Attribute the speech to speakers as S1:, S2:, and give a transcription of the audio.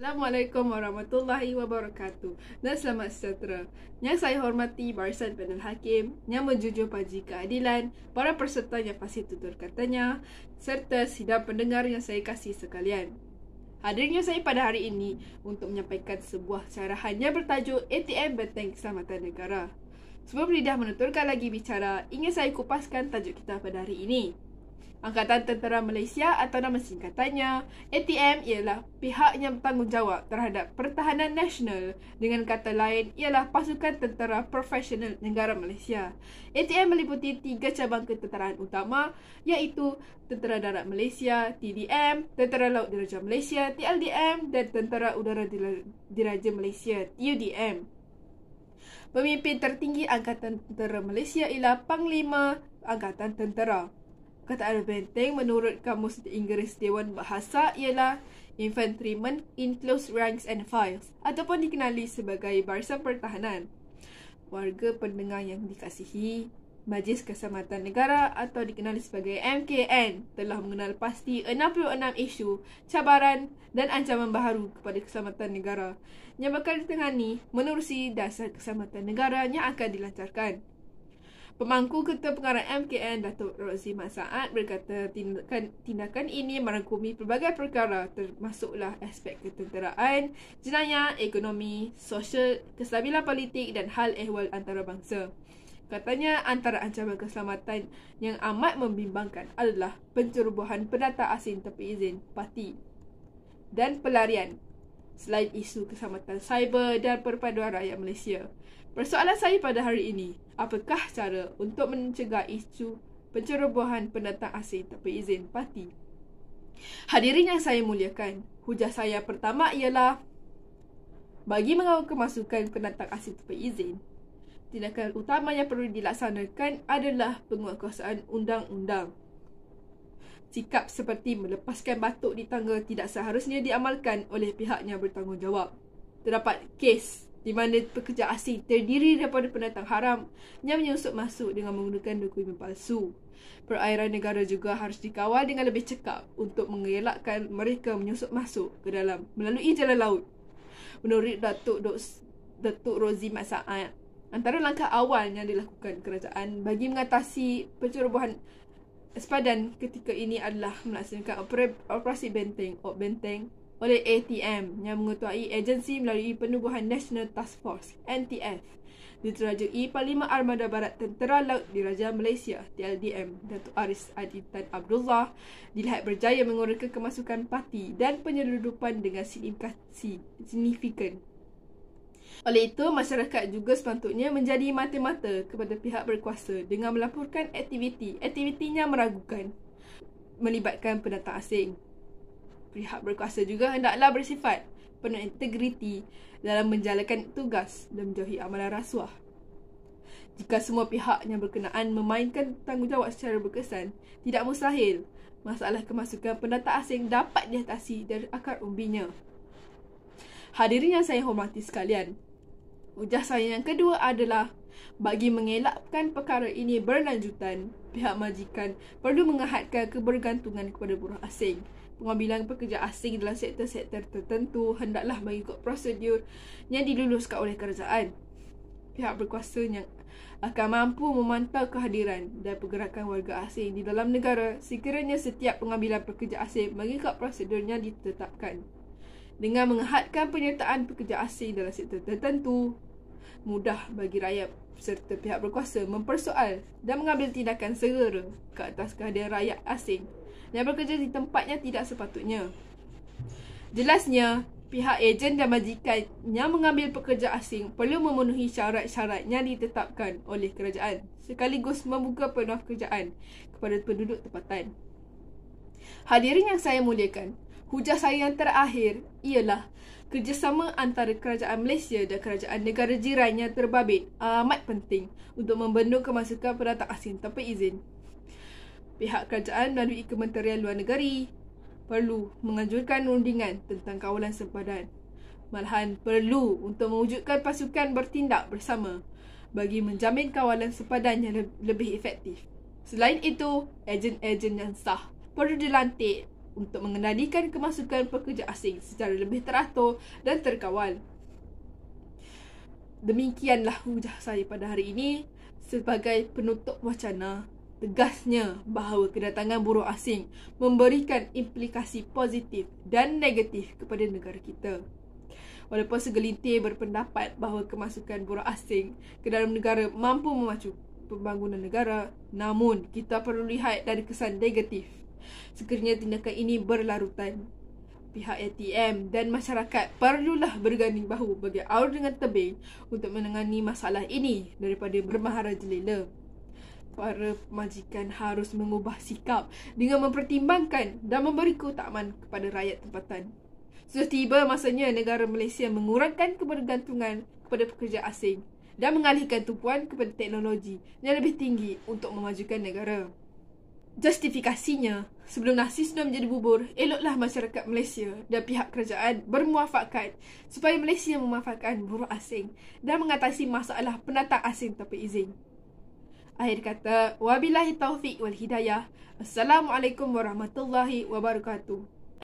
S1: Assalamualaikum warahmatullahi wabarakatuh dan selamat sejahtera. Yang saya hormati Barisan Panel Hakim yang menjunjung paji keadilan, para peserta yang pasti tutur katanya serta sidang pendengar yang saya kasih sekalian. Hadirnya saya pada hari ini untuk menyampaikan sebuah carahan yang bertajuk ATM Benteng Keselamatan Negara. Sebelum Lidah menuturkan lagi bicara, ingin saya kupaskan tajuk kita pada hari ini. Angkatan Tentera Malaysia atau nama singkatannya ATM ialah pihak yang bertanggungjawab terhadap pertahanan nasional dengan kata lain ialah pasukan tentera profesional negara Malaysia. ATM meliputi tiga cabang ketenteraan utama iaitu Tentera Darat Malaysia TDM, Tentera Laut Diraja Malaysia TLDM dan Tentera Udara Diraja Malaysia (UDM). Pemimpin tertinggi Angkatan Tentera Malaysia ialah Panglima Angkatan Tentera perkataan benteng menurut Kamus Inggeris Dewan Bahasa ialah Infantrymen in Close Ranks and Files ataupun dikenali sebagai barisan pertahanan. Warga pendengar yang dikasihi, Majlis Keselamatan Negara atau dikenali sebagai MKN telah mengenal pasti 66 isu, cabaran dan ancaman baru kepada keselamatan negara yang bakal ditengani menerusi dasar keselamatan negara yang akan dilancarkan. Pemangku Ketua Pengarah MKN Datuk Rozi Masaat berkata tindakan, tindakan ini merangkumi pelbagai perkara termasuklah aspek ketenteraan, jenayah, ekonomi, sosial, kestabilan politik dan hal ehwal antarabangsa. Katanya antara ancaman keselamatan yang amat membimbangkan adalah pencerobohan pendata asing tepi izin parti dan pelarian selain isu keselamatan cyber dan perpaduan rakyat Malaysia. Persoalan saya pada hari ini, apakah cara untuk mencegah isu pencerobohan pendatang asing tanpa izin parti? Hadirin yang saya muliakan, hujah saya pertama ialah bagi mengawal kemasukan pendatang asing tanpa izin, tindakan utama yang perlu dilaksanakan adalah penguatkuasaan undang-undang sikap seperti melepaskan batuk di tangga tidak seharusnya diamalkan oleh pihak yang bertanggungjawab. Terdapat kes di mana pekerja asing terdiri daripada pendatang haram yang menyusup masuk dengan menggunakan dokumen palsu. Perairan negara juga harus dikawal dengan lebih cekap untuk mengelakkan mereka menyusup masuk ke dalam melalui jalan laut. Menurut Datuk Dok Datuk Rozi Mat Saad, antara langkah awal yang dilakukan kerajaan bagi mengatasi pencerobohan sepadan ketika ini adalah melaksanakan operasi benteng or benteng oleh ATM yang mengetuai agensi melalui penubuhan National Task Force NTF di diterajui e Panglima Armada Barat Tentera Laut Diraja Malaysia TLDM Datuk Aris Aditan Abdullah dilihat berjaya mengurangkan kemasukan parti dan penyeludupan dengan signifikan oleh itu, masyarakat juga sepatutnya menjadi mata-mata kepada pihak berkuasa dengan melaporkan aktiviti. Aktivitinya meragukan melibatkan pendatang asing. Pihak berkuasa juga hendaklah bersifat penuh integriti dalam menjalankan tugas dan menjauhi amalan rasuah. Jika semua pihak yang berkenaan memainkan tanggungjawab secara berkesan, tidak mustahil masalah kemasukan pendatang asing dapat diatasi dari akar umbinya. Hadirin yang saya hormati sekalian. Ujah saya yang kedua adalah bagi mengelakkan perkara ini berlanjutan, pihak majikan perlu mengahadkan kebergantungan kepada buruh asing. Pengambilan pekerja asing dalam sektor-sektor tertentu hendaklah mengikut prosedur yang diluluskan oleh kerajaan. Pihak berkuasa yang akan mampu memantau kehadiran dan pergerakan warga asing di dalam negara sekiranya setiap pengambilan pekerja asing mengikut prosedur yang ditetapkan dengan menghadkan penyertaan pekerja asing dalam sektor tertentu mudah bagi rakyat serta pihak berkuasa mempersoal dan mengambil tindakan segera ke atas kehadiran rakyat asing yang bekerja di tempatnya tidak sepatutnya. Jelasnya, pihak ejen dan majikan yang mengambil pekerja asing perlu memenuhi syarat-syarat yang ditetapkan oleh kerajaan sekaligus membuka penuh pekerjaan kepada penduduk tempatan. Hadirin yang saya muliakan, Hujah saya yang terakhir ialah kerjasama antara kerajaan Malaysia dan kerajaan negara jiran yang terbabit amat penting untuk membendung kemasukan pendatang asing tanpa izin. Pihak kerajaan melalui Kementerian Luar Negeri perlu menganjurkan rundingan tentang kawalan sempadan. Malahan perlu untuk mewujudkan pasukan bertindak bersama bagi menjamin kawalan sempadan yang lebih efektif. Selain itu, ejen-ejen yang sah perlu dilantik untuk mengendalikan kemasukan pekerja asing secara lebih teratur dan terkawal. Demikianlah hujah saya pada hari ini sebagai penutup wacana tegasnya bahawa kedatangan buruh asing memberikan implikasi positif dan negatif kepada negara kita. Walaupun segelintir berpendapat bahawa kemasukan buruh asing ke dalam negara mampu memacu pembangunan negara, namun kita perlu lihat dari kesan negatif Sekiranya tindakan ini berlarutan Pihak ATM dan masyarakat perlulah berganding bahu bagi aur dengan tebing untuk menangani masalah ini daripada bermahara jelela. Para majikan harus mengubah sikap dengan mempertimbangkan dan memberi keutamaan kepada rakyat tempatan. Sudah tiba masanya negara Malaysia mengurangkan kebergantungan kepada pekerja asing dan mengalihkan tumpuan kepada teknologi yang lebih tinggi untuk memajukan negara. Justifikasinya, sebelum nasi sudah menjadi bubur, eloklah masyarakat Malaysia dan pihak kerajaan bermuafakat supaya Malaysia memanfaatkan buruh asing dan mengatasi masalah penatang asing tanpa izin. Akhir kata, wabillahi taufiq wal hidayah. Assalamualaikum warahmatullahi wabarakatuh.